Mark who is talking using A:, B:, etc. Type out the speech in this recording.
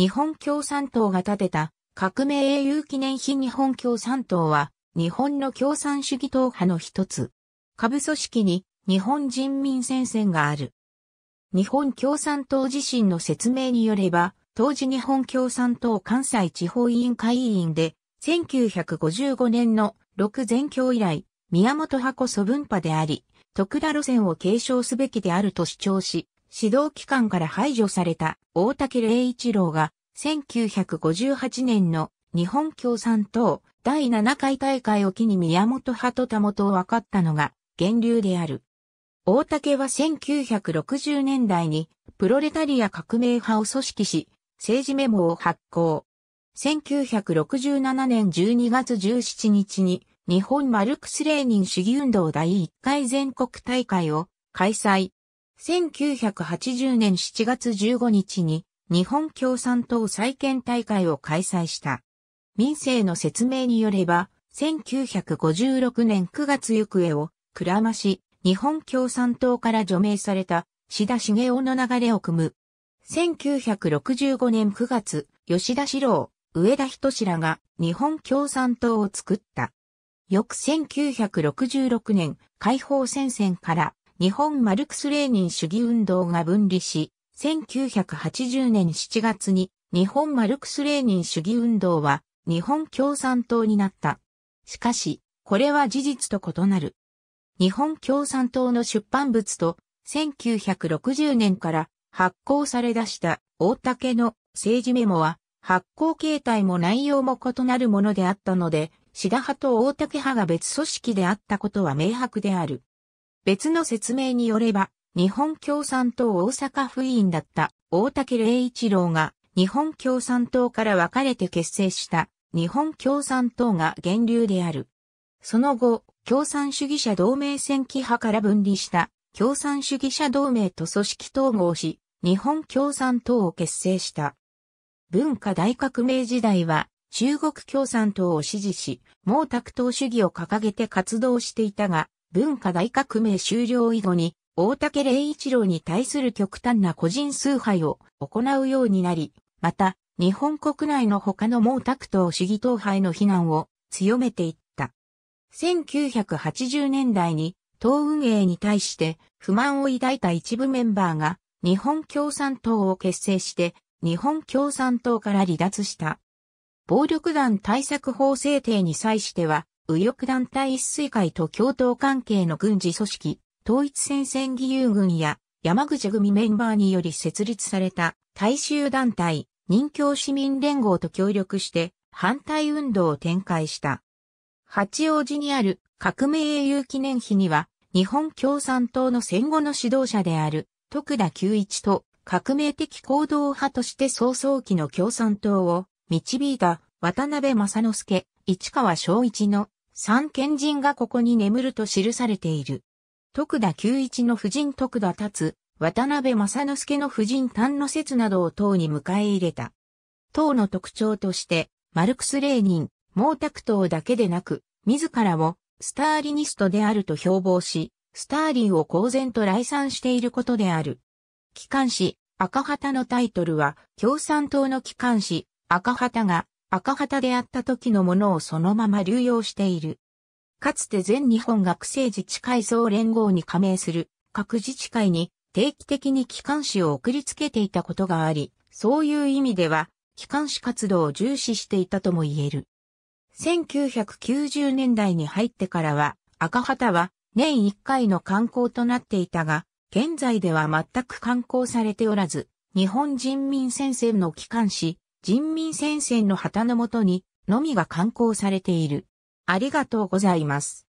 A: 日本共産党が建てた革命英雄記念碑日本共産党は日本の共産主義党派の一つ。下部組織に日本人民戦線がある。日本共産党自身の説明によれば、当時日本共産党関西地方委員会委員で、1955年の6全教以来、宮本箱祖文派であり、徳田路線を継承すべきであると主張し、指導機関から排除された大竹礼一郎が1958年の日本共産党第7回大会を機に宮本派と田本を分かったのが源流である。大竹は1960年代にプロレタリア革命派を組織し、政治メモを発行。1967年12月17日に日本マルクス・レーニン主義運動第1回全国大会を開催。1980年7月15日に日本共産党再建大会を開催した。民政の説明によれば、1956年9月行方を、倉馬市、日本共産党から除名された、志田茂雄の流れを組む。1965年9月、吉田志郎、上田人志らが日本共産党を作った。翌1966年、解放戦線から日本マルクス・レーニン主義運動が分離し、1980年7月に日本マルクス・レーニン主義運動は日本共産党になった。しかし、これは事実と異なる。日本共産党の出版物と1960年から発行され出した大竹の政治メモは発行形態も内容も異なるものであったので、志田派と大竹派が別組織であったことは明白である。別の説明によれば、日本共産党大阪府委員だった大竹礼一郎が日本共産党から分かれて結成した日本共産党が源流である。その後、共産主義者同盟戦記派から分離した共産主義者同盟と組織統合し、日本共産党を結成した。文化大革命時代は中国共産党を支持し、毛沢東主義を掲げて活動していたが、文化大革命終了以後に大竹霊一郎に対する極端な個人崇拝を行うようになり、また、日本国内の他の毛沢東主義党派の非難を強めていった。1980年代に党運営に対して不満を抱いた一部メンバーが日本共産党を結成して日本共産党から離脱した。暴力団対策法制定に際しては、右翼団体一水会と共闘関係の軍事組織、統一戦線義勇軍や山口組メンバーにより設立された大衆団体、任教市民連合と協力して反対運動を展開した。八王子にある革命英雄記念碑には、日本共産党の戦後の指導者である徳田久一と革命的行動派として早々期の共産党を導いた渡辺正之助、市川昭一の三賢人がここに眠ると記されている。徳田久一の夫人徳田達、渡辺正之助の夫人丹の説などを党に迎え入れた。党の特徴として、マルクス・レーニン、毛沢東だけでなく、自らも、スターリニストであると標榜し、スターリンを公然と来賛していることである。機関誌、赤旗のタイトルは、共産党の機関誌、赤旗が、赤旗であった時のものをそのまま流用している。かつて全日本学生自治会総連合に加盟する各自治会に定期的に機関誌を送りつけていたことがあり、そういう意味では、機関誌活動を重視していたとも言える。1990年代に入ってからは、赤旗は年1回の観光となっていたが、現在では全く観光されておらず、日本人民戦線の機関誌、人民戦線の旗のもとに、のみが観光されている。ありがとうございます。